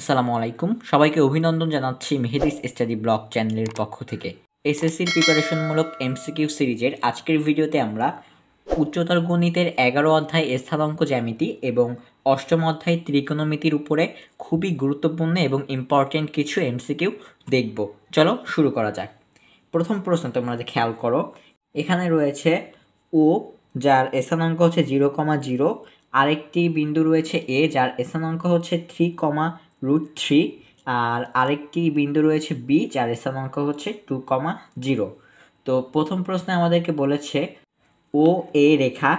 আসসালামু আলাইকুম সবাইকে অভিনন্দন জানাচ্ছি মেহেদিস স্টাডি ব্লগ চ্যানেলের পক্ষ থেকে এসএসসির প্রিপারেশনমূলক এমসিকিউ সিরিজের আজকের ভিডিওতে আমরা উচ্চতর গণিতের এগারো অধ্যায় স্থানাঙ্ক জ্যামিতি এবং অষ্টম অধ্যায় ত্রিকোণমিতির উপরে খুবই গুরুত্বপূর্ণ এবং ইম্পর্ট্যান্ট কিছু এমসিকিউ দেখব চলো শুরু করা যাক প্রথম প্রশ্ন তোমরা যে খেয়াল করো এখানে রয়েছে ও যার স্থানাঙ্ক হচ্ছে জিরো কমা জিরো আরেকটি বিন্দু রয়েছে এ যার স্থানাঙ্ক হচ্ছে থ্রি কমা রুট থ্রি আর আরেকটি বিন্দু রয়েছে বি যার স্থানাঙ্ক হচ্ছে টু কমা জিরো তো প্রথম প্রশ্নে আমাদেরকে বলেছে ও এ রেখা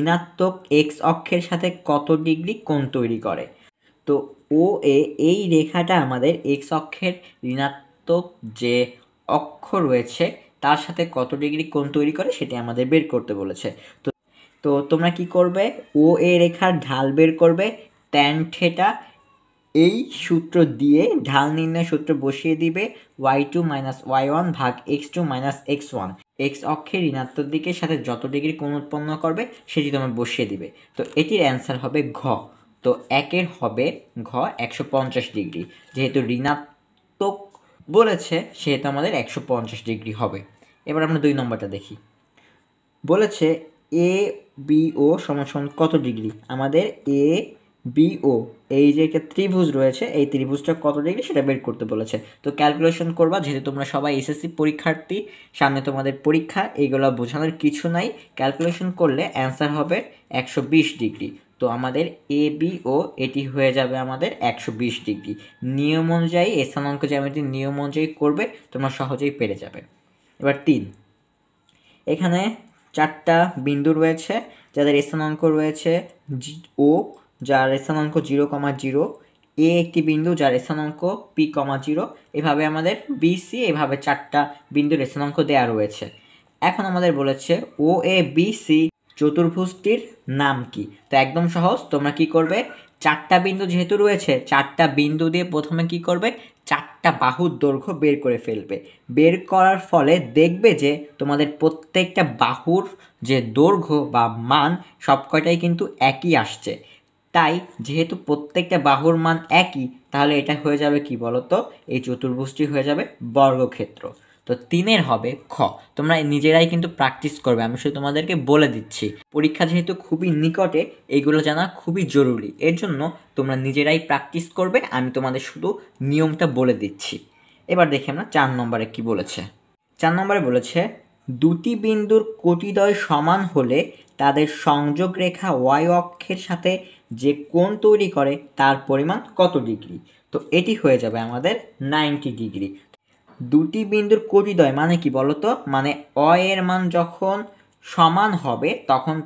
ঋণাত্মক এক্স অক্ষের সাথে কত ডিগ্রি কোণ তৈরি করে তো ও এ এই রেখাটা আমাদের এক্স অক্ষের ঋণাত্মক যে অক্ষ রয়েছে তার সাথে কত ডিগ্রি কোণ তৈরি করে সেটি আমাদের বের করতে বলেছে তো তো তোমরা কি করবে ও এ রেখার ঢাল বের করবে ট্যান থেটা এই সূত্র দিয়ে ঢাল নির্ণয় সূত্র বসিয়ে দিবে Y two minus Y one ভাগ X two minus x one X অক্ষে ঋণাত্মক দিকের সাথে যত ডিগ্রি কোণ উৎপন্ন করবে সেটি তোমার বসিয়ে দিবে তো এটির অ্যান্সার হবে ঘ তো একের হবে ঘ একশো পঞ্চাশ ডিগ্রি যেহেতু ঋণাত্মক বলেছে সেহেতু আমাদের একশো পঞ্চাশ ডিগ্রি হবে এবার আমরা দুই নম্বরটা দেখি বলেছে এ বি ও সমান কত ডিগ্রি আমাদের এ বি ও এই যে একটা ত্রিভুজ রয়েছে এই ত্রিভুজটা কত ডিগ্রি সেটা বের করতে বলেছে তো ক্যালকুলেশন করবা যেহেতু তোমরা সবাই এসএসসি পরীক্ষার্থী সামনে তোমাদের পরীক্ষা এইগুলো বোঝানোর কিছু নাই ক্যালকুলেশন করলে অ্যান্সার হবে একশো ডিগ্রি তো আমাদের এ বি ও এটি হয়ে যাবে আমাদের একশো ডিগ্রি নিয়ম অনুযায়ী স্থানাঙ্ক জ্যামিতির নিয়ম অনুযায়ী করবে তোমরা সহজেই পেরে যাবে এবার তিন এখানে চারটা বিন্দু রয়েছে যাদের স্থানাঙ্ক রয়েছে ও যার স্থানাঙ্ক জিরো কমা জিরো এ একটি বিন্দু যার স্থানাঙ্ক পি কমা জিরো এভাবে আমাদের বিসি এভাবে চারটা বিন্দুর স্থানাঙ্ক দেয়া রয়েছে এখন আমাদের বলেছে ও এ বিসি চতুর্ভুজটির নাম কি তো একদম সহজ তোমরা কি করবে চারটা বিন্দু যেহেতু রয়েছে চারটা বিন্দু দিয়ে প্রথমে কি করবে চারটা বাহুর দৈর্ঘ্য বের করে ফেলবে বের করার ফলে দেখবে যে তোমাদের প্রত্যেকটা বাহুর যে দৈর্ঘ্য বা মান সব কয়টাই কিন্তু একই আসছে তাই যেহেতু প্রত্যেকটা বাহুর মান একই তাহলে এটা হয়ে যাবে কি বলতো এই চতুর্ভুজটি হয়ে যাবে বর্গক্ষেত্র তো তিনের হবে খ তোমরা নিজেরাই কিন্তু প্র্যাকটিস করবে আমি শুধু তোমাদেরকে বলে দিচ্ছি পরীক্ষা যেহেতু খুবই নিকটে এগুলো জানা খুবই জরুরি এর জন্য তোমরা নিজেরাই প্র্যাকটিস করবে আমি তোমাদের শুধু নিয়মটা বলে দিচ্ছি এবার দেখি আমরা চার নম্বরে কি বলেছে চার নম্বরে বলেছে দুটি বিন্দুর কোটিদ্বয় সমান হলে তাদের সংযোগ রেখা ওয়াই অক্ষের সাথে যে কোণ তৈরি করে তার পরিমাণ কত ডিগ্রি তো এটি হয়ে যাবে আমাদের নাইনটি ডিগ্রি দুটি বিন্দুর কটিদ্বয় মানে কি বলতো মানে অ এর মান যখন সমান হবে তখন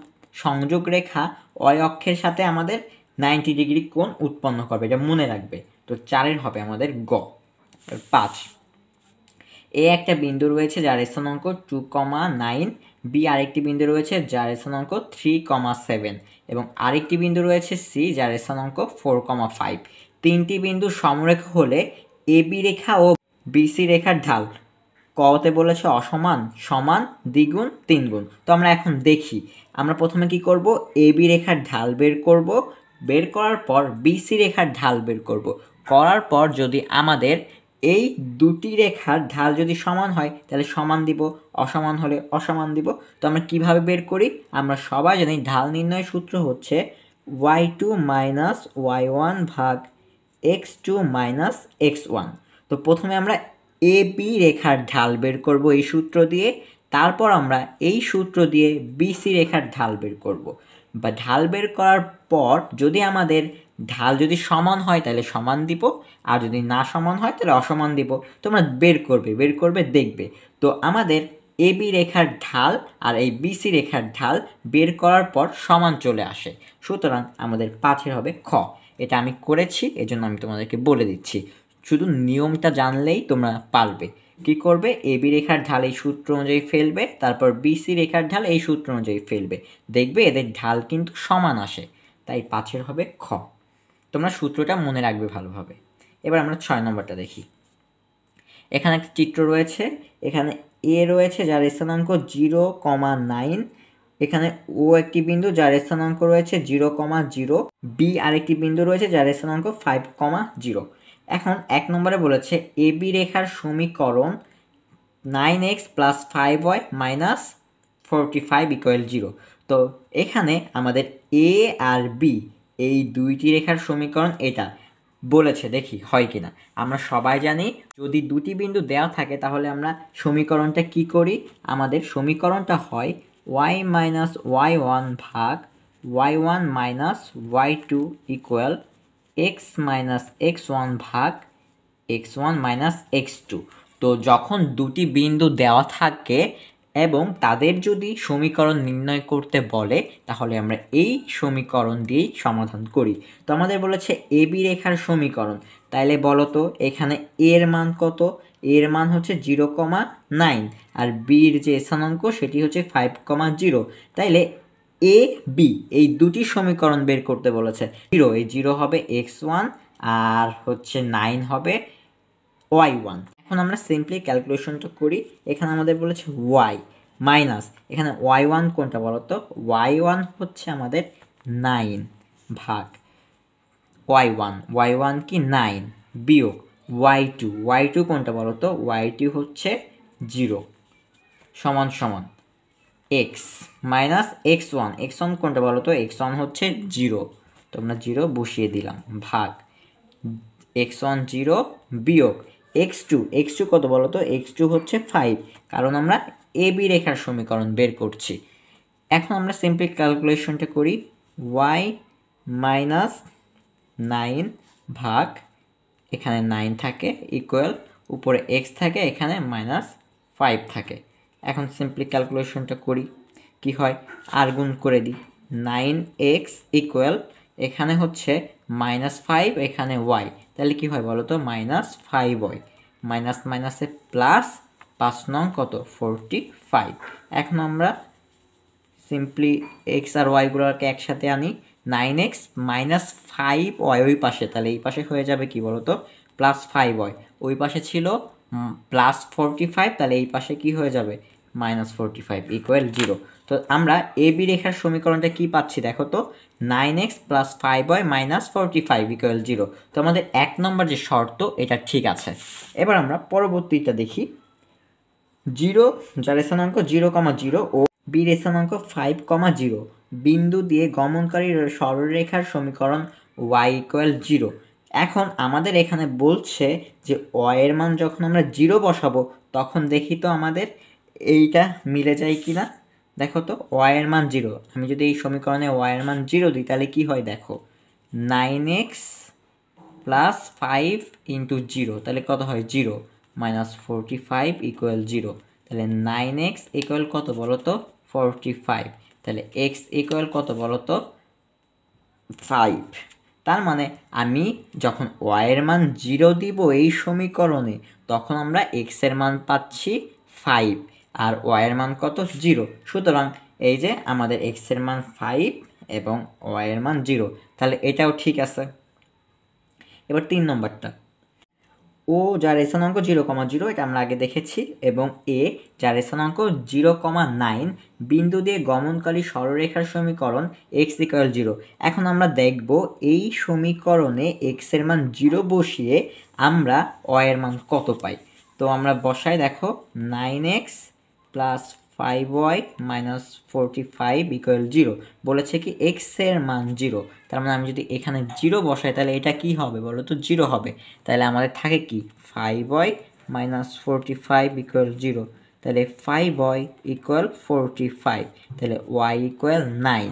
সংযোগ রেখা অয় অক্ষের সাথে আমাদের নাইনটি ডিগ্রি কোণ উৎপন্ন করবে এটা মনে রাখবে তো চারের হবে আমাদের গ পাঁচ এ একটা বিন্দু রয়েছে যার স্থানাঙ্ক টু কমা নাইন বি আরেকটি বিন্দু রয়েছে যার স্থানাঙ্ক থ্রি কমা সেভেন এবং আরেকটি বিন্দু রয়েছে সি যার স্থানাঙ্ক ফোর কমা ফাইভ তিনটি বিন্দু সমরেখা হলে A B Rekha O BC রেখার ঢাল কতে বলেছে অসমান সমান দ্বিগুণ তিনগুণ তো আমরা এখন দেখি আমরা প্রথমে কি করব এ বি রেখার ঢাল বের করব বের করার পর বিসি রেখার ঢাল বের করব করার পর যদি আমাদের এই দুটি রেখার ঢাল যদি সমান হয় তাহলে সমান দিব অসমান হলে অসমান দিব তো আমরা কিভাবে বের করি আমরা সবাই জানি ঢাল নির্ণয় সূত্র হচ্ছে Y two minus Y one ভাগ X two minus x one তো প্রথমে আমরা এ বি রেখার ঢাল বের করব এই সূত্র দিয়ে তারপর আমরা এই সূত্র দিয়ে বিসি রেখার ঢাল বের করব বা ঢাল বের করার পর যদি আমাদের ঢাল যদি সমান হয় তাহলে সমান দিব আর যদি না সমান হয় তাহলে অসমান দিব তোমরা বের করবে বের করবে দেখবে তো আমাদের এ বি রেখার ঢাল আর এই বিসি রেখার ঢাল বের করার পর সমান চলে আসে সুতরাং আমাদের পাঁচের হবে খ এটা আমি করেছি এজন্য আমি তোমাদেরকে বলে দিচ্ছি শুধু নিয়মটা জানলেই তোমরা পারবে কি করবে এ বি রেখার ঢাল এই সূত্র অনুযায়ী ফেলবে তারপর বিসি রেখার ঢাল এই সূত্র অনুযায়ী ফেলবে দেখবে এদের ঢাল কিন্তু সমান আসে তাই পাঁচের হবে খ তোমরা সূত্রটা মনে রাখবে ভালোভাবে এবার আমরা ছয় নম্বরটা দেখি এখানে একটা চিত্র রয়েছে এখানে এ রয়েছে যার স্থানাঙ্ক জিরো কমা নাইন এখানে ও একটি বিন্দু যার স্থানাঙ্ক রয়েছে জিরো কমা জিরো বি আরেকটি বিন্দু রয়েছে যার স্থানাঙ্ক ফাইভ কমা জিরো এখন এক নম্বরে বলেছে এ বি রেখার সমীকরণ nine x plus five Y minus forty five equal zero তো এখানে আমাদের এ আর বি এই দুইটি রেখার সমীকরণ এটা বলেছে দেখি হয় কি না আমরা সবাই জানি যদি দুটি বিন্দু দেওয়া থাকে তাহলে আমরা সমীকরণটা কি করি আমাদের সমীকরণটা হয় ওয়াই মাইনাস ওয়াই ওয়ান ভাগ Y one minus Y two equal x minus x one ভাগ x one minus x two তো যখন দুটি বিন্দু দেওয়া থাকে এবং তাদের যদি সমীকরণ নির্ণয় করতে বলে তাহলে আমরা এই সমীকরণ দিয়েই সমাধান করি তো আমাদের বলেছে এ বি রেখার সমীকরণ তাইলে বলো তো এখানে এর মান কত এর মান হচ্ছে জিরো কমা নাইন আর বির যে স্থানাঙ্ক সেটি হচ্ছে ফাইভ কমা জিরো তাইলে এ বি এই দুটি সমীকরণ বের করতে বলেছে জিরো এই জিরো হবে এক্স ওয়ান আর হচ্ছে নাইন হবে ওয়াই ওয়ান এখন আমরা সিম্পলি ক্যালকুলেশনটা করি এখানে আমাদের বলেছে ওয়াই মাইনাস এখানে ওয়াই ওয়ান কোনটা বলো তো ওয়াই ওয়ান হচ্ছে আমাদের নাইন ভাগ ওয়াই ওয়ান ওয়াই ওয়ান কি নাইন বিয়োগ ওয়াই টু ওয়াই টু কোনটা বলো তো ওয়াই টু হচ্ছে জিরো সমান সমান X minus x one x one কোনটা বলো তো এক্স ওয়ান হচ্ছে জিরো তো আমরা জিরো বসিয়ে দিলাম ভাগ এক্স ওয়ান জিরো বিয়োগ এক্স টু এক্স টু কত বলো তো এক্স টু হচ্ছে ফাইভ কারণ আমরা এ বি রেখার সমীকরণ বের করছি এখন আমরা সিম্পলি ক্যালকুলেশনটা করি ওয়াই মাইনাস নাইন ভাগ এখানে নাইন থাকে ইকুয়াল উপরে এক্স থাকে এখানে মাইনাস ফাইভ থাকে এখন সিম্পলি ক্যালকুলেশনটা করি কি হয় আর গুণ করে দিই নাইন এক্স ইকুয়াল এখানে হচ্ছে মাইনাস ফাইভ এখানে ওয়াই তাহলে কি হয় বলো তো মাইনাস ফাইভ ওয়াই মাইনাস মাইনাসে প্লাস পাঁচ নং কত ফোরটি ফাইভ এখন আমরা সিম্পলি এক্স আর ওয়াইগুলোকে একসাথে আনি nine X minus five Y ওই পাশে তাহলে এই পাশে হয়ে যাবে কি বলো তো প্লাস ফাইভ ওয়াই ওই পাশে ছিল প্লাস ফোরটি ফাইভ তাহলে এই পাশে কি হয়ে যাবে minus forty five equal zero তো আমরা এ বি রেখার সমীকরণটা কি পাচ্ছি দেখো তো nine x plus five Y minus forty five equal zero তো আমাদের এক নম্বর যে শর্ত এটা ঠিক আছে এবার আমরা পরবর্তীটা দেখি জিরো যার রেশনাঙ্ক জিরো কমা জিরো ও বি রেশনাঙ্ক ফাইভ কমা জিরো বিন্দু দিয়ে গমনকারী সরলরেখার সমীকরণ ওয়াই ইকুয়াল জিরো এখন আমাদের এখানে বলছে যে এর মান যখন আমরা জিরো বসাবো তখন দেখি তো আমাদের এইটা মিলে যায় কি না দেখো তো ওয়াইয়ের মান জিরো আমি যদি এই সমীকরণে ওয়াইয়ের মান জিরো দিই তাহলে কী হয় দেখো nine x plus five into zero তাহলে কত হয় zero minus forty five equal zero তাহলে নাইন এক্স ইকুয়াল কত বলো তো ফোরটি ফাইভ তাহলে এক্স ইকুয়াল কত বলো তো ফাইভ তার মানে আমি যখন ওয়াইয়ের মান জিরো দিব এই সমীকরণে তখন আমরা এক্সের মান পাচ্ছি ফাইভ আর ওয়াইয়ের মান কত জিরো সুতরাং এই যে আমাদের এক্সের মান ফাইভ এবং ওয়াইয়ের মান জিরো তাহলে এটাও ঠিক আছে এবার তিন নম্বরটা ও যার রেশনাঙ্ক জিরো কমা জিরো এটা আমরা আগে দেখেছি এবং এ যার অঙ্ক জিরো কমা নাইন বিন্দু দিয়ে গমনকারী সরলরেখার সমীকরণ এক্স ইকাল জিরো এখন আমরা দেখব এই সমীকরণে এক্সের মান জিরো বসিয়ে আমরা ওয়ের মান কত পাই তো আমরা বসাই দেখো nine x plus five Y minus forty five equal zero বলেছে কি এক্সের মান জিরো তার মানে আমি যদি এখানে জিরো বসাই তাহলে এটা কি হবে বলো তো জিরো হবে তাহলে আমাদের থাকে কি five Y minus forty five equal zero তাহলে five Y equal forty five তাহলে ওয়াই ইকুয়াল নাইন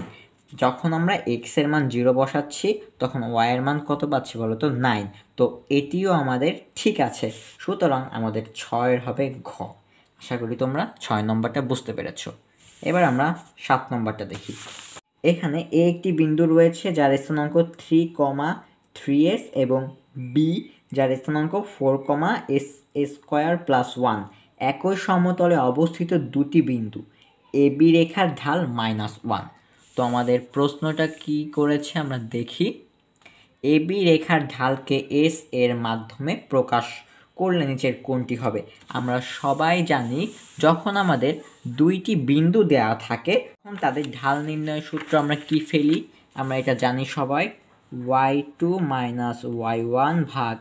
যখন আমরা এক্সের মান জিরো বসাচ্ছি তখন ওয়াইয়ের মান কত পাচ্ছি বলো তো নাইন তো এটিও আমাদের ঠিক আছে সুতরাং আমাদের ছয়ের হবে ঘ আশা করি তোমরা ছয় নম্বরটা বুঝতে পেরেছ এবার আমরা সাত নম্বরটা দেখি এখানে এ একটি বিন্দু রয়েছে যার স্থানাঙ্ক থ্রি কমা থ্রি এস এবং বি যার স্থানাঙ্ক four comma S square plus one একই সমতলে অবস্থিত দুটি বিন্দু এ বি রেখার ঢাল মাইনাস ওয়ান তো আমাদের প্রশ্নটা কি করেছে আমরা দেখি এবি রেখার ঢালকে এস এর মাধ্যমে প্রকাশ করলে নিচের কোনটি হবে আমরা সবাই জানি যখন আমাদের দুইটি বিন্দু দেয়া থাকে তখন তাদের ঢাল নির্ণয় সূত্র আমরা কি ফেলি আমরা এটা জানি সবাই Y two minus Y one ভাগ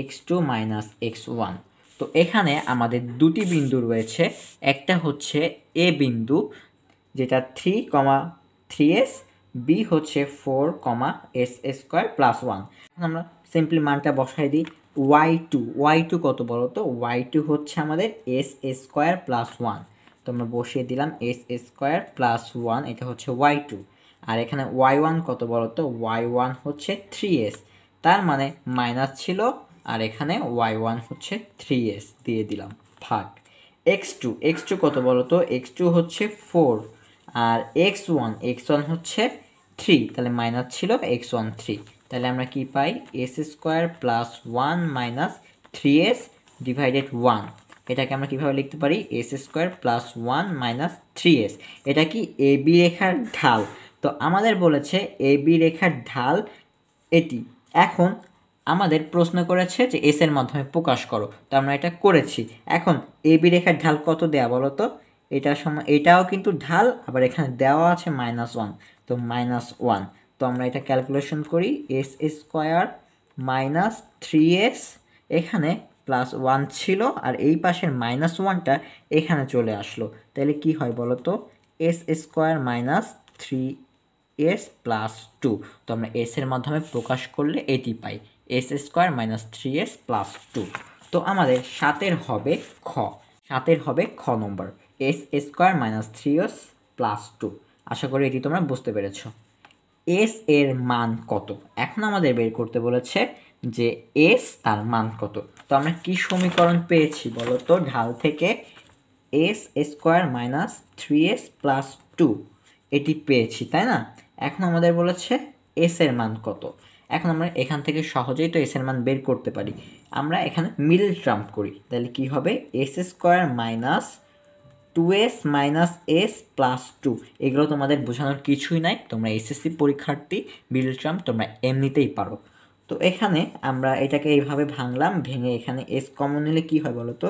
X two minus x one তো এখানে আমাদের দুটি বিন্দু রয়েছে একটা হচ্ছে এ বিন্দু যেটা three comma three S B হচ্ছে four comma S square plus one আমরা সিম্পলি মানটা বসাই দিই ওয়াই টু ওয়াই টু কত বলো তো ওয়াই টু হচ্ছে আমাদের এস স্কোয়ার প্লাস ওয়ান তো আমরা বসিয়ে দিলাম এস স্কোয়ার প্লাস ওয়ান এটা হচ্ছে ওয়াই টু আর এখানে ওয়াই ওয়ান কত বলো তো ওয়াই ওয়ান হচ্ছে থ্রি এস তার মানে মাইনাস ছিল আর এখানে ওয়াই ওয়ান হচ্ছে থ্রি এস দিয়ে দিলাম ভাগ এক্স টু এক্স টু কত বলো তো এক্স টু হচ্ছে ফোর আর এক্স ওয়ান এক্স ওয়ান হচ্ছে থ্রি তাহলে মাইনাস ছিল এক্স ওয়ান থ্রি তাহলে আমরা কি পাই S square plus one minus three S divided one এটাকে আমরা কীভাবে লিখতে পারি S square plus one minus three S এটা কি এ বি রেখার ঢাল তো আমাদের বলেছে এ বি রেখার ঢাল এটি এখন আমাদের প্রশ্ন করেছে যে এস এর মাধ্যমে প্রকাশ করো তো আমরা এটা করেছি এখন এ বি রেখার ঢাল কত দেয়া বলো তো এটা সময় এটাও কিন্তু ঢাল আবার এখানে দেওয়া আছে মাইনাস ওয়ান তো মাইনাস ওয়ান তো আমরা এটা ক্যালকুলেশন করি S square minus three S এখানে প্লাস ওয়ান ছিল আর এই পাশের মাইনাস ওয়ানটা এখানে চলে আসলো তাহলে কি হয় বলো তো S square minus three S plus two তো আমরা এসের মাধ্যমে প্রকাশ করলে এটি পাই S square minus three S plus two তো আমাদের সাতের হবে খ সাতের হবে খ নম্বর S square minus three S plus two আশা করি এটি তোমরা বুঝতে পেরেছো এস এর মান কত এখন আমাদের বের করতে বলেছে যে এস তার মান কত তো আমরা কি সমীকরণ পেয়েছি বলতো ঢাল থেকে S square minus three S plus two এটি পেয়েছি তাই না এখন আমাদের বলেছে এস এর মান কত এখন আমরা এখান থেকে সহজেই তো এস এর মান বের করতে পারি আমরা এখানে মিডল ট্রাম্প করি তাহলে কি হবে S square minus two S minus S plus two এগুলো তোমাদের বোঝানোর কিছুই নাই তোমরা এসএসসি পরীক্ষার্থী বিল ট্রাম তোমরা এমনিতেই পারো তো এখানে আমরা এটাকে এইভাবে ভাঙলাম ভেঙে এখানে এস কমন নিলে কী হয় বলো তো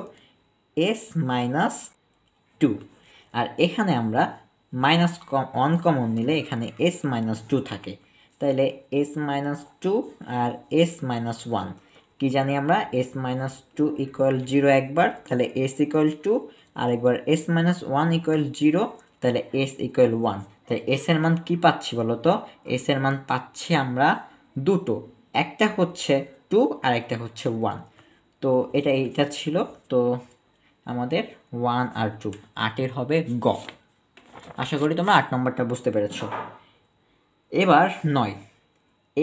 এস মাইনাস টু আর এখানে আমরা মাইনাস কম অন কমন নিলে এখানে এস মাইনাস টু থাকে তাহলে এস মাইনাস টু আর এস মাইনাস ওয়ান কী জানি আমরা S minus two equal zero একবার তাহলে এস ইকুয়াল টু আরেকবার S minus one equal zero তাহলে এস ইকুয়াল ওয়ান তাহলে এস এর মান কী পাচ্ছি বলো তো এস এর মান পাচ্ছি আমরা দুটো একটা হচ্ছে টু আর একটা হচ্ছে ওয়ান তো এটা এইটা ছিল তো আমাদের ওয়ান আর টু আটের হবে গ আশা করি তোমরা আট নম্বরটা বুঝতে পেরেছ এবার নয়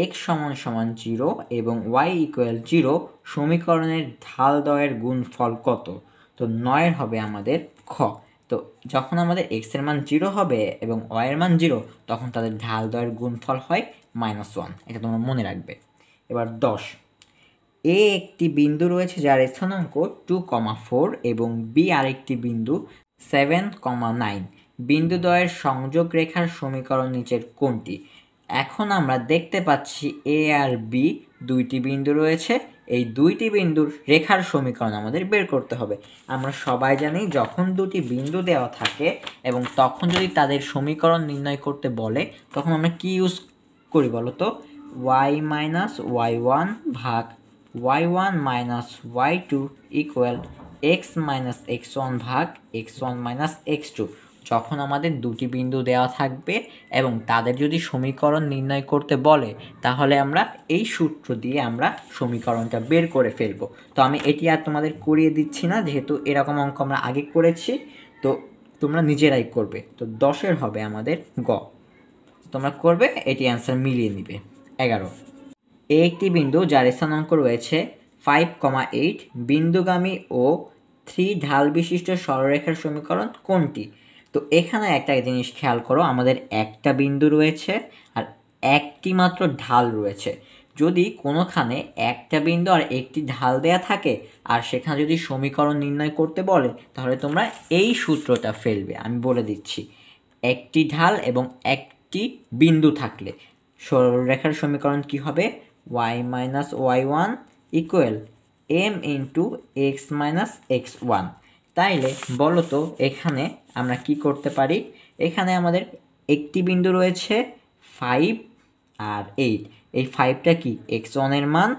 এক্স সমান সমান জিরো এবং ওয়াই ইকুয়াল জিরো সমীকরণের ঢাল দয়ের গুণফল কত তো নয়ের হবে আমাদের খ তো যখন আমাদের এক্সের মান জিরো হবে এবং ওয়ের মান জিরো তখন তাদের ঢাল দয়ের গুণফল হয় মাইনাস ওয়ান এটা তোমরা মনে রাখবে এবার দশ এ একটি বিন্দু রয়েছে যার স্থানাঙ্ক টু কমা ফোর এবং বি আরেকটি বিন্দু সেভেন কমা নাইন বিন্দু দ্বয়ের সংযোগ রেখার সমীকরণ নিচের কোনটি এখন আমরা দেখতে পাচ্ছি এ আর বি দুইটি বিন্দু রয়েছে এই দুইটি বিন্দুর রেখার সমীকরণ আমাদের বের করতে হবে আমরা সবাই জানি যখন দুটি বিন্দু দেওয়া থাকে এবং তখন যদি তাদের সমীকরণ নির্ণয় করতে বলে তখন আমরা কি ইউজ করি বলো তো ওয়াই মাইনাস ওয়াই ওয়ান ভাগ Y one minus Y two equal x minus x one ভাগ x one minus x two যখন আমাদের দুটি বিন্দু দেওয়া থাকবে এবং তাদের যদি সমীকরণ নির্ণয় করতে বলে তাহলে আমরা এই সূত্র দিয়ে আমরা সমীকরণটা বের করে ফেলব তো আমি এটি আর তোমাদের করিয়ে দিচ্ছি না যেহেতু এরকম অঙ্ক আমরা আগে করেছি তো তোমরা নিজেরাই করবে তো দশের হবে আমাদের গ তোমরা করবে এটি অ্যান্সার মিলিয়ে নিবে এগারো এ একটি বিন্দু যার স্থানাঙ্ক রয়েছে ফাইভ কমা এইট বিন্দুগামী ও থ্রি ঢাল বিশিষ্ট সরলরেখার সমীকরণ কোনটি তো এখানে একটা জিনিস খেয়াল করো আমাদের একটা বিন্দু রয়েছে আর একটি মাত্র ঢাল রয়েছে যদি কোনোখানে একটা বিন্দু আর একটি ঢাল দেয়া থাকে আর সেখানে যদি সমীকরণ নির্ণয় করতে বলে তাহলে তোমরা এই সূত্রটা ফেলবে আমি বলে দিচ্ছি একটি ঢাল এবং একটি বিন্দু থাকলে সরলরেখার সমীকরণ কি হবে y minus Y one equal m into x minus x one তাইলে বলতো তো এখানে আমরা কি করতে পারি এখানে আমাদের একটি বিন্দু রয়েছে ফাইভ আর এইট এই ফাইভটা কি এক্স ওয়ানের মান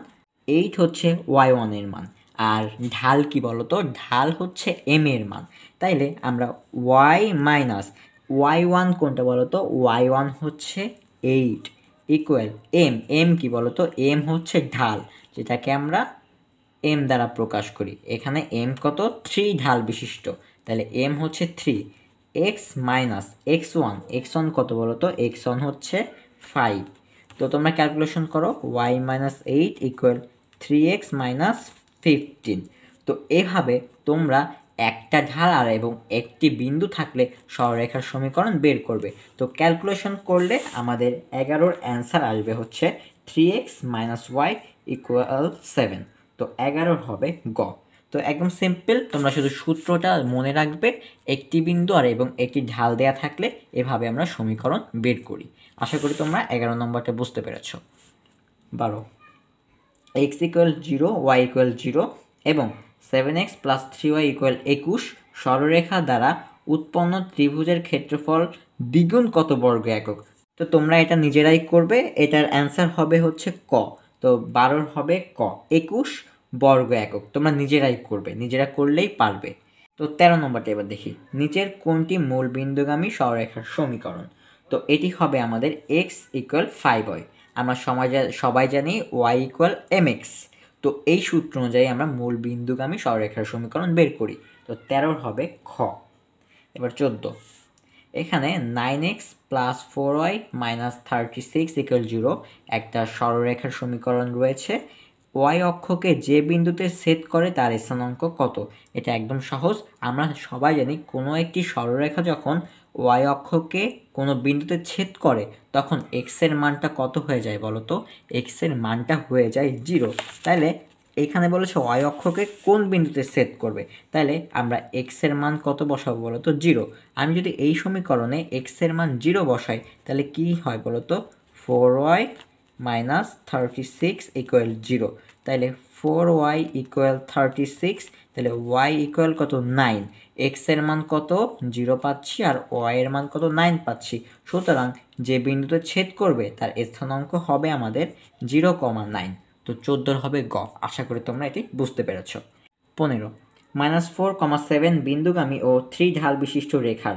এইট হচ্ছে ওয়াই ওয়ানের মান আর ঢাল কি বলতো ঢাল হচ্ছে এম এর মান তাইলে আমরা ওয়াই মাইনাস ওয়াই ওয়ান কোনটা বলতো ওয়াই ওয়ান হচ্ছে এইট ইকুয়াল এম এম কি বলতো এম হচ্ছে ঢাল যেটাকে আমরা এম দ্বারা প্রকাশ করি এখানে এম কত থ্রি ঢাল বিশিষ্ট তাহলে এম হচ্ছে three x minus x one x one কত বলো তো এক্স ওয়ান হচ্ছে ফাইভ তো তোমরা ক্যালকুলেশন করো y minus eight equal three x minus fifteen তো এভাবে তোমরা একটা ঢাল আর এবং একটি বিন্দু থাকলে সরলরেখার সমীকরণ বের করবে তো ক্যালকুলেশন করলে আমাদের এগারোর অ্যান্সার আসবে হচ্ছে three x minus y equal seven তো এগারোর হবে গ তো একদম সিম্পল তোমরা শুধু সূত্রটা মনে রাখবে একটি বিন্দু আর এবং একটি ঢাল দেয়া থাকলে এভাবে আমরা সমীকরণ বের করি আশা করি তোমরা এগারো নম্বরটা বুঝতে পেরেছ বারো x equal zero y equal zero এবং seven x plus three y equal একুশ সরলরেখা দ্বারা উৎপন্ন ত্রিভুজের ক্ষেত্রফল দ্বিগুণ কত বর্গ একক তো তোমরা এটা নিজেরাই করবে এটার অ্যান্সার হবে হচ্ছে ক তো বারোর হবে ক একুশ বর্গ একক তোমরা নিজেরাই করবে নিজেরা করলেই পারবে তো তেরো নম্বরটা এবার দেখি নিচের কোনটি মূল বিন্দুগামী সররেখার সমীকরণ তো এটি হবে আমাদের এক্স ইকুয়াল ফাইভ ওয়াই আমরা সমাজ সবাই জানি ওয়াই ইকুয়াল এম এক্স তো এই সূত্র অনুযায়ী আমরা মূল বিন্দুগামী সররেখার সমীকরণ বের করি তো তেরোর হবে খ এবার চোদ্দো এখানে nine x plus four y minus thirty six equal zero একটা সরলরেখার সমীকরণ রয়েছে ওয়াই অক্ষকে যে বিন্দুতে সেট করে তার স্থানাঙ্ক কত এটা একদম সহজ আমরা সবাই জানি কোনো একটি সরলরেখা যখন ওয়াই অক্ষকে কোনো বিন্দুতে ছেদ করে তখন এক্সের মানটা কত হয়ে যায় বলো তো এক্সের মানটা হয়ে যায় জিরো তাহলে এখানে বলেছে ওয়াই অক্ষকে কোন বিন্দুতে সেট করবে তাহলে আমরা এক্সের মান কত বসাবো বলো তো জিরো আমি যদি এই সমীকরণে এক্সের মান জিরো বসাই তাহলে কি হয় বলো তো four y minus thirty six equal zero তাহলে four y equal thirty six তাহলে ওয়াই ইকুয়াল কত নাইন এক্সের মান কত জিরো পাচ্ছি আর ওয়াইয়ের মান কত নাইন পাচ্ছি সুতরাং যে বিন্দুতে ছেদ করবে তার স্থানাঙ্ক হবে আমাদের জিরো কমা নাইন তো চোদ্দোর হবে গ আশা করি তোমরা এটি বুঝতে পেরেছ পনেরো মাইনাস ফোর কমা সেভেন বিন্দুগামী ও থ্রি ঢাল বিশিষ্ট রেখার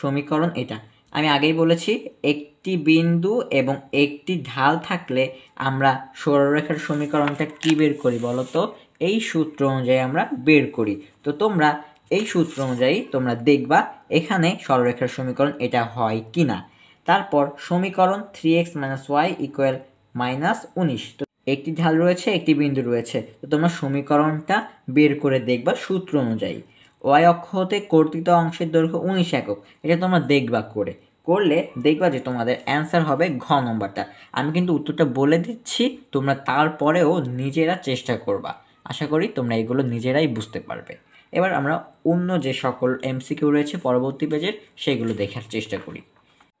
সমীকরণ এটা আমি আগেই বলেছি একটি বিন্দু এবং একটি ঢাল থাকলে আমরা সরলরেখার সমীকরণটা কী বের করি বলতো এই সূত্র অনুযায়ী আমরা বের করি তো তোমরা এই সূত্র অনুযায়ী তোমরা দেখবা এখানে সরলরেখার সমীকরণ এটা হয় কি না তারপর সমীকরণ three x minus y equal minus উনিশ তো একটি ঢাল রয়েছে একটি বিন্দু রয়েছে তো তোমরা সমীকরণটা বের করে দেখবা সূত্র অনুযায়ী ওয়াই অক্ষ হতে কর্তৃত অংশের দৈর্ঘ্য উনিশ একক এটা তোমরা দেখবা করে করলে দেখবা যে তোমাদের অ্যান্সার হবে ঘ নম্বরটা আমি কিন্তু উত্তরটা বলে দিচ্ছি তোমরা তারপরেও নিজেরা চেষ্টা করবা আশা করি তোমরা এগুলো নিজেরাই বুঝতে পারবে এবার আমরা অন্য যে সকল এমসিকিউ রয়েছে পরবর্তী পেজের সেগুলো দেখার চেষ্টা করি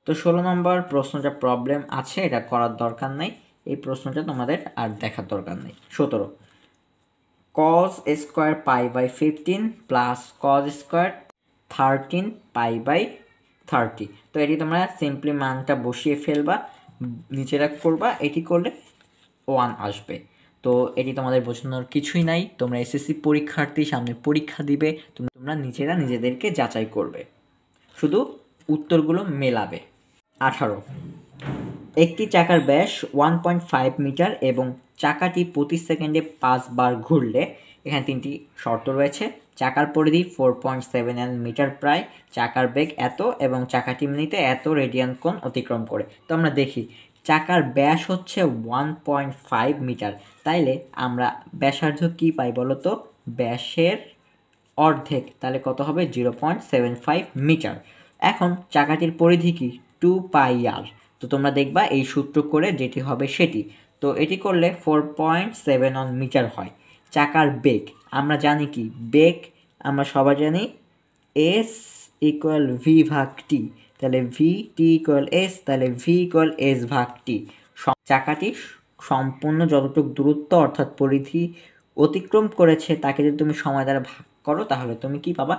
তো ষোলো নম্বর প্রশ্ন যা প্রবলেম আছে এটা করার দরকার নাই এই প্রশ্নটা তোমাদের আর দেখার দরকার নেই সতেরো cos square pi by fifteen plus cos square thirteen pi by thirty তো এটি তোমরা সিম্পলি মানটা বসিয়ে ফেলবা রাখ করবা এটি করলে ওয়ান আসবে তো এটি তোমাদের বোঝানোর কিছুই নাই তোমরা এসএসসি পরীক্ষার্থী সামনে পরীক্ষা দিবে তোমরা নিজেরা নিজেদেরকে যাচাই করবে শুধু উত্তরগুলো মেলাবে আঠারো একটি চাকার ব্যাস ওয়ান পয়েন্ট ফাইভ মিটার এবং চাকাটি প্রতি সেকেন্ডে পাঁচবার ঘুরলে এখানে তিনটি শর্ত রয়েছে চাকার পরিধি ফোর পয়েন্ট সেভেন এন মিটার প্রায় চাকার বেগ এত এবং চাকাটি মিনিতে এত রেডিয়ান কোণ অতিক্রম করে তো আমরা দেখি চাকার ব্যাস হচ্ছে ওয়ান পয়েন্ট ফাইভ মিটার তাইলে আমরা ব্যাসার্ধ কী পাই বলতো ব্যাসের অর্ধেক তাহলে কত হবে zero point seven five metre এখন চাকাটির পরিধি কি টু পাই আর তো তোমরা দেখবা এই সূত্র করে যেটি হবে সেটি তো এটি করলে ফোর পয়েন্ট সেভেন অন মিটার হয় চাকার বেগ আমরা জানি কি বেগ আমরা সবাই জানি এস ইকুয়াল ভি ভাগ টি তাহলে ভি টি ইকুয়াল এস তাহলে ভি ইকুয়াল এস ভাগ টি চাকাটি সম্পূর্ণ যতটুকু দূরত্ব অর্থাৎ পরিধি অতিক্রম করেছে তাকে যদি তুমি সময় দ্বারা ভাগ করো তাহলে তুমি কি পাবা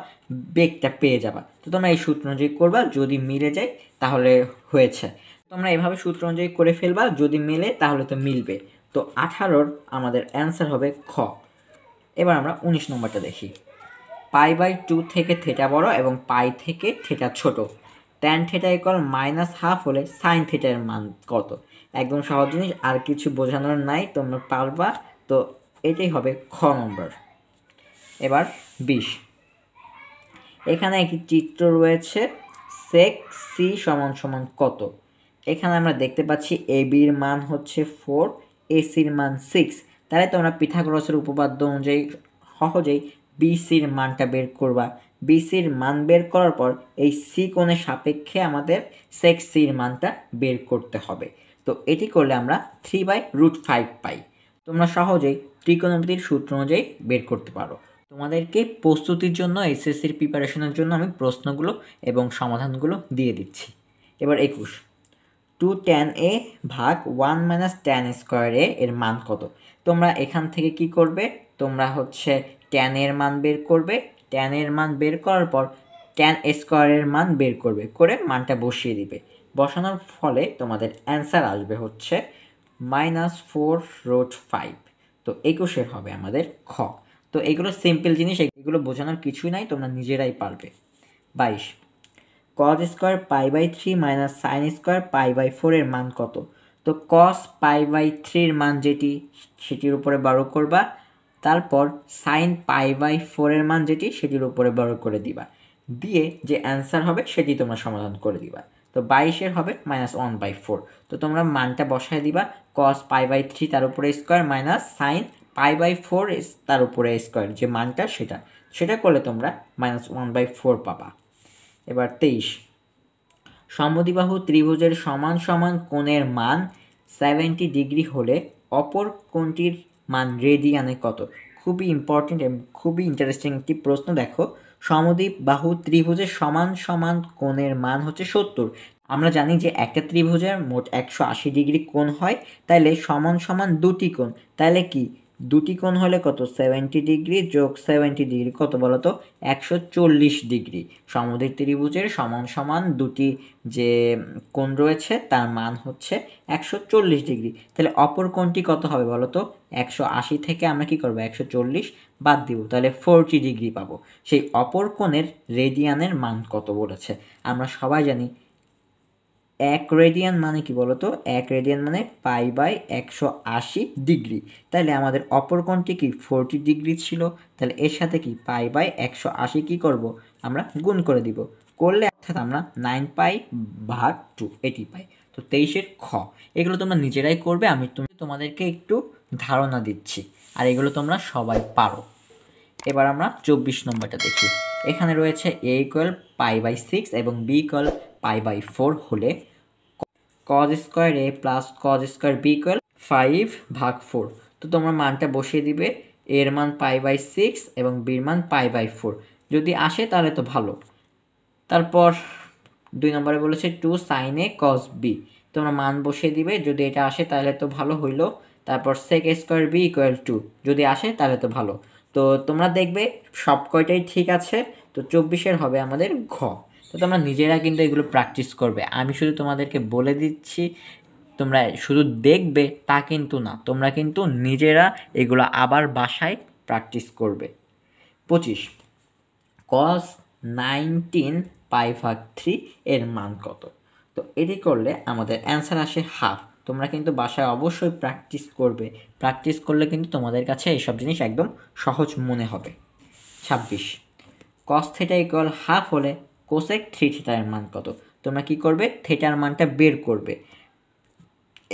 বেগটা পেয়ে যাবা তো তোমরা এই সূত্র অনুযায়ী করবা যদি মিলে যায় তাহলে হয়েছে তোমরা এভাবে সূত্র অনুযায়ী করে ফেলবা যদি মেলে তাহলে তো মিলবে তো আঠারোর আমাদের অ্যান্সার হবে খ এবার আমরা উনিশ নম্বরটা দেখি পাই বাই টু থেকে থেটা বড় এবং পাই থেকে থেটা ছোট tan theta equal minus half হলে সাইন থেটার মান কত একদম সহজ জিনিস আর কিছু বোঝানোর নাই তোমরা পারবা তো এটাই হবে খ নম্বর এবার বিশ এখানে একটি চিত্র রয়েছে সেক সি সমান সমান কত এখানে আমরা দেখতে পাচ্ছি এ বির মান হচ্ছে ফোর এসির মান সিক্স তাহলে তোমরা পিথাগ্রসের উপপাদ্য অনুযায়ী সহজেই বিসির মানটা বের করবা বিসির মান বের করার পর এই সি কোণের সাপেক্ষে আমাদের সেক্স সির মানটা বের করতে হবে তো এটি করলে আমরা three by root five pi তোমরা সহজেই ত্রিকোণমিতির সূত্র অনুযায়ী বের করতে পারো তোমাদেরকে প্রস্তুতির জন্য এসএসসির প্রিপারেশনের জন্য আমি প্রশ্নগুলো এবং সমাধানগুলো দিয়ে দিচ্ছি এবার একুশ টু টেন এ ভাগ one minus tan square A এর মান কত তোমরা এখান থেকে কি করবে তোমরা হচ্ছে এর মান বের করবে টেনের মান বের করার পর টেন স্কোয়ারের মান বের করবে করে মানটা বসিয়ে দিবে বসানোর ফলে তোমাদের অ্যান্সার আসবে হচ্ছে মাইনাস ফোর রোড ফাইভ তো একুশের হবে আমাদের খ তো এগুলো সিম্পল জিনিস এগুলো বোঝানোর কিছুই নাই তোমরা নিজেরাই পারবে বাইশ cos square pi by three minus sine square pi by ফোরের মান কত তো কস পাই বাই থ্রির মান যেটি সেটির উপরে বারো করবা তারপর সাইন পাই বাই ফোরের মান যেটি সেটির উপরে বারো করে দিবা দিয়ে যে অ্যান্সার হবে সেটি তোমরা সমাধান করে দিবা তো বাইশের হবে মাইনাস ওয়ান বাই ফোর তো তোমরা মানটা বসায় দিবা কস পাই বাই থ্রি তার উপরে square minus sine pi by four তার উপরে স্কোয়ার যে মানটা সেটা সেটা করলে তোমরা মাইনাস ওয়ান বাই ফোর পাবা এবার তেইশ সমদিবাহু ত্রিভুজের সমান সমান কোণের মান সেভেন্টি ডিগ্রি হলে অপর কোণটির মান রেডিয়ানে কত খুবই ইম্পর্টেন্ট এবং খুবই ইন্টারেস্টিং একটি প্রশ্ন দেখো সমদ্বীপ বাহু ত্রিভুজের সমান সমান কোণের মান হচ্ছে সত্তর আমরা জানি যে একটা ত্রিভুজের মোট একশো আশি ডিগ্রি কোণ হয় তাইলে সমান সমান দুটি কোণ তাইলে কি দুটি কোণ হলে কত সেভেন্টি ডিগ্রি যোগ সেভেন্টি ডিগ্রি কত বলো তো একশো চল্লিশ ডিগ্রি সমুদ্রের ত্রিভুজের সমান সমান দুটি যে কোণ রয়েছে তার মান হচ্ছে একশো চল্লিশ ডিগ্রি তাহলে অপর কোণটি কত হবে বলো তো একশো আশি থেকে আমরা কি করবো একশো চল্লিশ বাদ দিব তাহলে ফোরটি ডিগ্রি পাবো সেই অপর কোণের রেডিয়ানের মান কত বলেছে আমরা সবাই জানি এক রেডিয়ান মানে কি বলতো এক রেডিয়ান মানে পাই বাই একশো আশি ডিগ্রি তাহলে আমাদের অপর কোণটি কি ফোরটি ডিগ্রি ছিল তাহলে এর সাথে কি পাই বাই একশো আশি কী করবো আমরা গুণ করে দিব করলে অর্থাৎ আমরা নাইন পাই ভাগ টু এটি পাই তো তেইশের খ এগুলো তোমরা নিজেরাই করবে আমি তুমি তোমাদেরকে একটু ধারণা দিচ্ছি আর এগুলো তোমরা সবাই পারো এবার আমরা চব্বিশ নম্বরটা দেখি এখানে রয়েছে A equal pi by six এবং B equal pi by four হলে cos square A plus cos square B equal five ভাগ ফোর তো তোমরা মানটা বসিয়ে দিবে এর মান পাই বাই সিক্স এবং বির মান পাই বাই ফোর যদি আসে তাহলে তো ভালো তারপর দুই নম্বরে বলেছে two sine A cos B তোমরা মান বসিয়ে দিবে যদি এটা আসে তাহলে তো ভালো হইলো তারপর sec square B equal two যদি আসে তাহলে তো ভালো তো তোমরা দেখবে সব কয়টাই ঠিক আছে তো চব্বিশের হবে আমাদের ঘ তো তোমরা নিজেরা কিন্তু এগুলো প্র্যাকটিস করবে আমি শুধু তোমাদেরকে বলে দিচ্ছি তোমরা শুধু দেখবে তা কিন্তু না তোমরা কিন্তু নিজেরা এগুলো আবার বাসায় প্র্যাকটিস করবে পঁচিশ কস নাইনটিন পাই থ্রি এর মান কত তো এটি করলে আমাদের অ্যান্সার আসে হাফ তোমরা কিন্তু বাসায় অবশ্যই প্র্যাকটিস করবে প্র্যাকটিস করলে কিন্তু তোমাদের কাছে এইসব জিনিস একদম সহজ মনে হবে ছাব্বিশ কস থেটা ইকুয়াল হাফ হলে কোসেক থ্রি থিটার মান কত তোমরা কি করবে থেটার মানটা বের করবে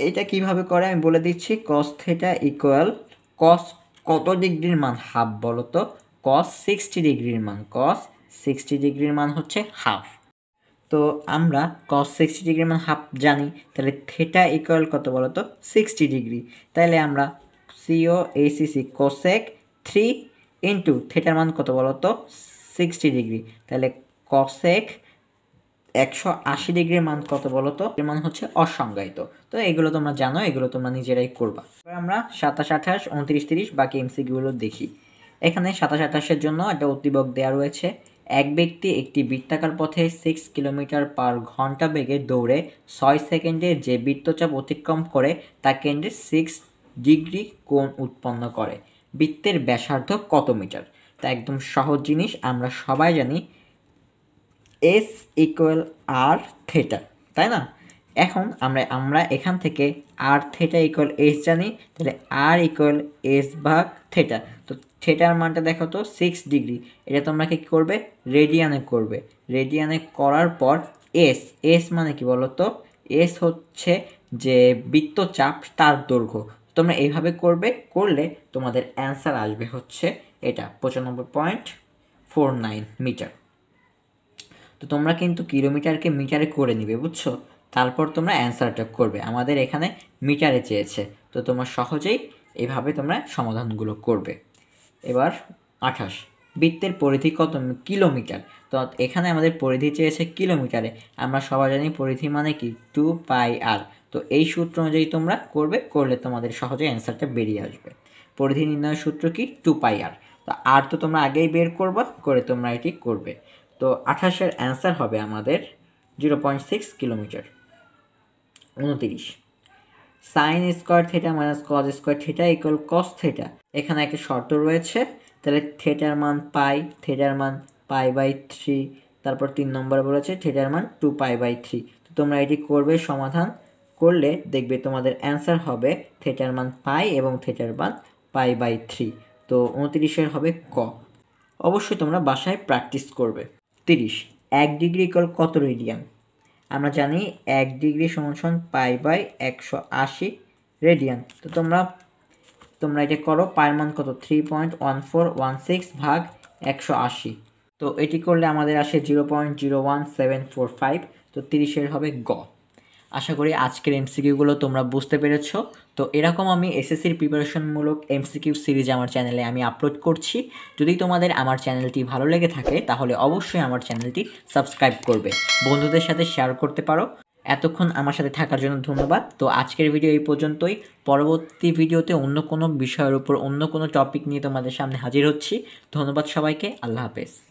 এটা কিভাবে করে আমি বলে দিচ্ছি কস থেটা ইকুয়াল কস কত ডিগ্রির মান হাফ বলো তো কস সিক্সটি ডিগ্রির মান কস সিক্সটি ডিগ্রির মান হচ্ছে হাফ তো আমরা কস সিক্সটি ডিগ্রির মান হাফ জানি তাহলে থেটা ইকুয়াল কত বলো তো সিক্সটি ডিগ্রি তাহলে আমরা সিও এসিসি কোসেক থ্রি ইন্টু থেটার মান কত বলো তো সিক্সটি ডিগ্রি তাহলে কসেক একশো আশি ডিগ্রির মান কত বলো তো এর মান হচ্ছে অসংজ্ঞায়িত তো এগুলো তোমরা জানো এগুলো তোমরা নিজেরাই করবা এবার আমরা সাতাশ আঠাশ উনত্রিশ তিরিশ বাকি এমসিগুলো দেখি এখানে সাতাশ আঠাশের জন্য একটা অতিবক দেওয়া রয়েছে এক ব্যক্তি একটি বৃত্তাকার পথে সিক্স কিলোমিটার পার ঘন্টা বেগে দৌড়ে ছয় সেকেন্ডে যে বৃত্তচাপ অতিক্রম করে তা কেন্দ্রে সিক্স ডিগ্রি কোণ উৎপন্ন করে বৃত্তের ব্যাসার্ধ কত মিটার তা একদম সহজ জিনিস আমরা সবাই জানি এস ইকুয়াল আর থেটা তাই না এখন আমরা আমরা এখান থেকে আর থেটা ইকুয়াল এস জানি তাহলে আর ইকুয়াল এস ভাগ থেটা তো থেটার মানটা দেখো তো সিক্স ডিগ্রি এটা তোমরা কি করবে রেডিয়ানে করবে রেডিয়ানে করার পর এস এস মানে কি বলো তো এস হচ্ছে যে বৃত্তচাপ তার দৈর্ঘ্য তোমরা এইভাবে করবে করলে তোমাদের অ্যান্সার আসবে হচ্ছে এটা পঁচানব্বই পয়েন্ট ফোর নাইন মিটার তো তোমরা কিন্তু কিলোমিটারকে মিটারে করে নিবে বুঝছো তারপর তোমরা অ্যান্সারটা করবে আমাদের এখানে মিটারে চেয়েছে তো তোমরা সহজেই এভাবে তোমরা সমাধানগুলো করবে এবার আঠাশ বৃত্তের পরিধি কত কিলোমিটার তো এখানে আমাদের পরিধি চেয়েছে কিলোমিটারে আমরা সবাই জানি পরিধি মানে কি টু পাই আর তো এই সূত্র অনুযায়ী তোমরা করবে করলে তোমাদের সহজে অ্যান্সারটা বেরিয়ে আসবে পরিধি নির্ণয়ের সূত্র কি টু পাই আর তো আর তো তোমরা আগেই বের করবে করে তোমরা এটি করবে তো আঠাশের অ্যান্সার হবে আমাদের জিরো পয়েন্ট সিক্স কিলোমিটার উনতিরিশ sine square theta minus cos square theta equal cos theta এখানে একটা শর্ত রয়েছে তাহলে থিটার মান পাই থিটার মান পাই বাই থ্রি তারপর তিন নম্বর বলেছে থিটার মান টু পাই বাই থ্রি তো তোমরা এটি করবে সমাধান করলে দেখবে তোমাদের অ্যান্সার হবে থিটার মান পাই এবং থিটার মান পাই বাই থ্রি তো উনত্রিশের হবে ক অবশ্যই তোমরা বাসায় প্র্যাকটিস করবে তিরিশ এক ডিগ্রি ইকল কত রেডিয়ান আমরা জানি এক ডিগ্রি সমান পাই বাই একশো আশি রেডিয়ান তো তোমরা তোমরা এটা করো পার মান কত three point one four one six ভাগ একশো আশি তো এটি করলে আমাদের আসে zero point zero one seven four five তো তিরিশের হবে গ আশা করি আজকের এমসিকিউগুলো তোমরা বুঝতে পেরেছ তো এরকম আমি এসএসসির প্রিপারেশনমূলক এমসিকিউ সিরিজ আমার চ্যানেলে আমি আপলোড করছি যদি তোমাদের আমার চ্যানেলটি ভালো লেগে থাকে তাহলে অবশ্যই আমার চ্যানেলটি সাবস্ক্রাইব করবে বন্ধুদের সাথে শেয়ার করতে পারো এতক্ষণ আমার সাথে থাকার জন্য ধন্যবাদ তো আজকের ভিডিও এই পর্যন্তই পরবর্তী ভিডিওতে অন্য কোনো বিষয়ের উপর অন্য কোনো টপিক নিয়ে তোমাদের সামনে হাজির হচ্ছি ধন্যবাদ সবাইকে আল্লাহ হাফেজ